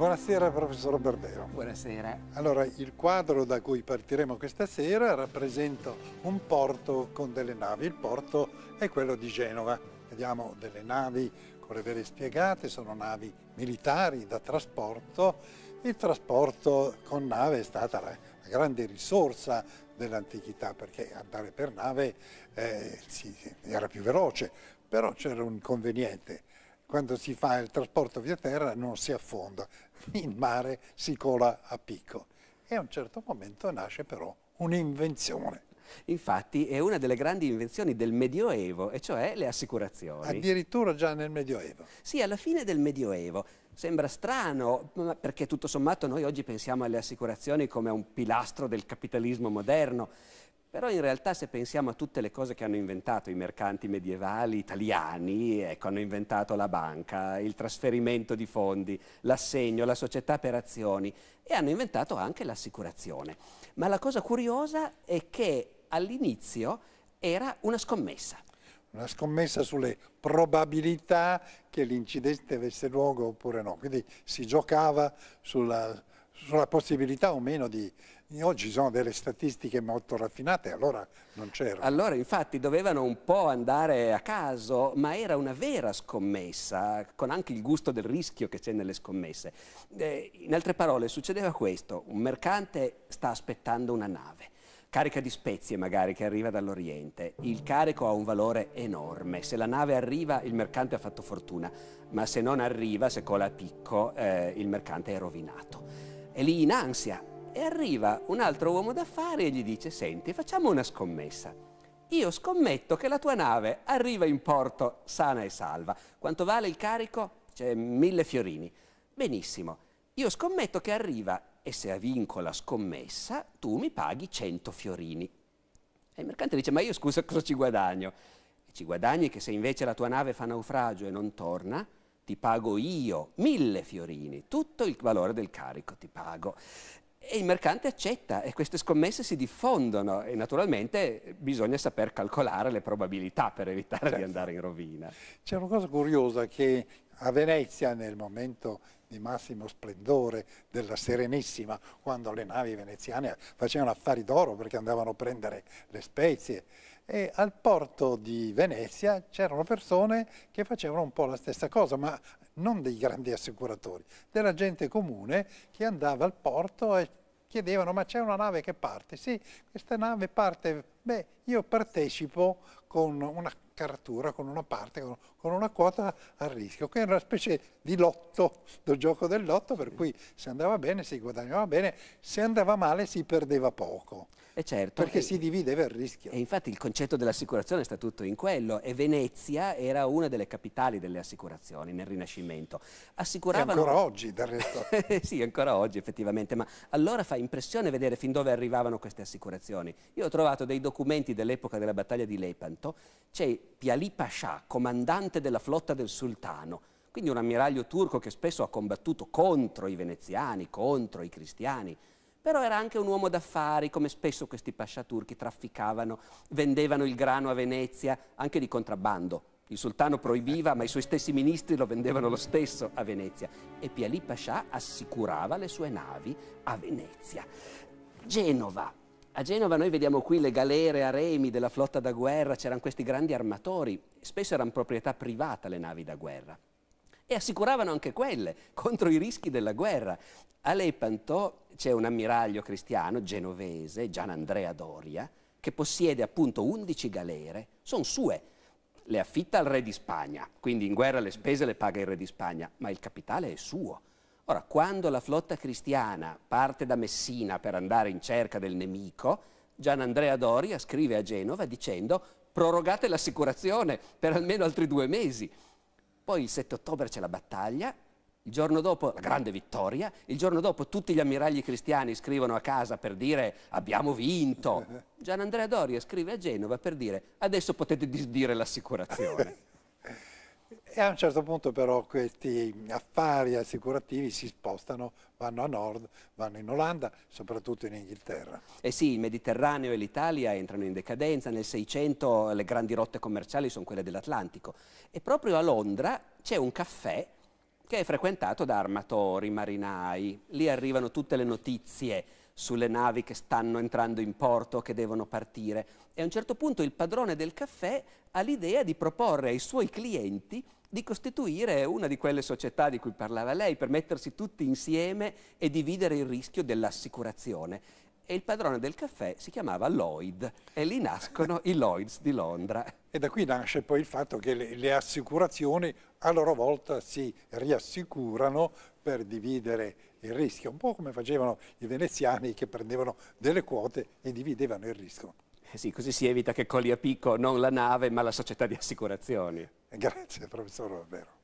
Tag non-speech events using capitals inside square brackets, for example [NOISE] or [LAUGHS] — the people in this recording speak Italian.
Buonasera professor Barbero. Buonasera. Allora, il quadro da cui partiremo questa sera rappresenta un porto con delle navi. Il porto è quello di Genova. Vediamo delle navi con le vere spiegate, sono navi militari da trasporto. Il trasporto con nave è stata la grande risorsa dell'antichità perché andare per nave eh, era più veloce, però c'era un inconveniente quando si fa il trasporto via terra non si affonda, [LAUGHS] in mare si cola a picco. E a un certo momento nasce però un'invenzione. Infatti è una delle grandi invenzioni del Medioevo, e cioè le assicurazioni. Addirittura già nel Medioevo. Sì, alla fine del Medioevo. Sembra strano, perché tutto sommato noi oggi pensiamo alle assicurazioni come a un pilastro del capitalismo moderno, però in realtà se pensiamo a tutte le cose che hanno inventato i mercanti medievali italiani, ecco, hanno inventato la banca, il trasferimento di fondi, l'assegno, la società per azioni e hanno inventato anche l'assicurazione. Ma la cosa curiosa è che all'inizio era una scommessa. Una scommessa sulle probabilità che l'incidente avesse luogo oppure no. Quindi si giocava sulla sulla possibilità o meno di... Oggi ci sono delle statistiche molto raffinate, allora non c'era. Allora infatti dovevano un po' andare a caso, ma era una vera scommessa, con anche il gusto del rischio che c'è nelle scommesse. Eh, in altre parole succedeva questo, un mercante sta aspettando una nave, carica di spezie magari che arriva dall'Oriente. Il carico ha un valore enorme. Se la nave arriva il mercante ha fatto fortuna, ma se non arriva, se cola a picco, eh, il mercante è rovinato è lì in ansia e arriva un altro uomo d'affari e gli dice, senti, facciamo una scommessa. Io scommetto che la tua nave arriva in porto sana e salva. Quanto vale il carico? C'è mille fiorini. Benissimo. Io scommetto che arriva e se vinco la scommessa tu mi paghi cento fiorini. E il mercante dice, ma io scusa cosa ci guadagno? Ci guadagni che se invece la tua nave fa naufragio e non torna, ti pago io mille fiorini, tutto il valore del carico ti pago. E il mercante accetta e queste scommesse si diffondono e naturalmente bisogna saper calcolare le probabilità per evitare certo. di andare in rovina. C'è una cosa curiosa che a Venezia nel momento di massimo splendore della Serenissima, quando le navi veneziane facevano affari d'oro perché andavano a prendere le spezie, e al porto di Venezia c'erano persone che facevano un po' la stessa cosa, ma non dei grandi assicuratori, della gente comune che andava al porto e chiedevano ma c'è una nave che parte? Sì, questa nave parte Beh, io partecipo con una caratura, con una parte, con, con una quota a rischio, che è una specie di lotto, del gioco del lotto, per cui se andava bene si guadagnava bene, se andava male si perdeva poco. E eh, certo, perché e, si divideva il rischio. E infatti il concetto dell'assicurazione sta tutto in quello e Venezia era una delle capitali delle assicurazioni nel Rinascimento. Assicuravano... E ancora oggi del resto. [LAUGHS] sì, ancora oggi effettivamente, ma allora fa impressione vedere fin dove arrivavano queste assicurazioni. Io ho trovato dei documenti documenti dell'epoca della battaglia di Lepanto c'è Piali Pasha, comandante della flotta del sultano, quindi un ammiraglio turco che spesso ha combattuto contro i veneziani, contro i cristiani, però era anche un uomo d'affari, come spesso questi pascià turchi trafficavano, vendevano il grano a Venezia, anche di contrabbando. Il sultano proibiva, ma i suoi stessi ministri lo vendevano lo stesso a Venezia. E Pialì Pascià assicurava le sue navi a Venezia. Genova, a Genova noi vediamo qui le galere a remi della flotta da guerra, c'erano questi grandi armatori, spesso erano proprietà privata le navi da guerra e assicuravano anche quelle [LAUGHS] contro i rischi della guerra. A Lepanto c'è un ammiraglio cristiano genovese, Gian Andrea Doria, che possiede appunto 11 galere, sono sue, le affitta al re di Spagna, quindi in guerra le spese le paga il re di Spagna, ma il capitale è suo. Ora, quando la flotta cristiana parte da Messina per andare in cerca del nemico, Gianandrea Doria scrive a Genova dicendo prorogate l'assicurazione per almeno altri due mesi. Poi il 7 ottobre c'è la battaglia, il giorno dopo la grande vittoria, il giorno dopo tutti gli ammiragli cristiani scrivono a casa per dire abbiamo vinto. [LAUGHS] Gianandrea Doria scrive a Genova per dire adesso potete disdire l'assicurazione. [LAUGHS] E a un certo punto però questi affari assicurativi si spostano, vanno a nord, vanno in Olanda, soprattutto in Inghilterra. Eh sì, il Mediterraneo e l'Italia entrano in decadenza, nel 600 le grandi rotte commerciali sono quelle dell'Atlantico e proprio a Londra c'è un caffè che è frequentato da armatori, marinai, lì arrivano tutte le notizie sulle navi che stanno entrando in porto, che devono partire. E a un certo punto il padrone del caffè ha l'idea di proporre ai suoi clienti di costituire una di quelle società di cui parlava lei, per mettersi tutti insieme e dividere il rischio dell'assicurazione e il padrone del caffè si chiamava Lloyd e lì nascono i Lloyds di Londra. E da qui nasce poi il fatto che le, le assicurazioni a loro volta si riassicurano per dividere il rischio, un po' come facevano i veneziani che prendevano delle quote e dividevano il rischio. Eh sì, così si evita che colli a picco non la nave ma la società di assicurazioni. Grazie professor Rovero.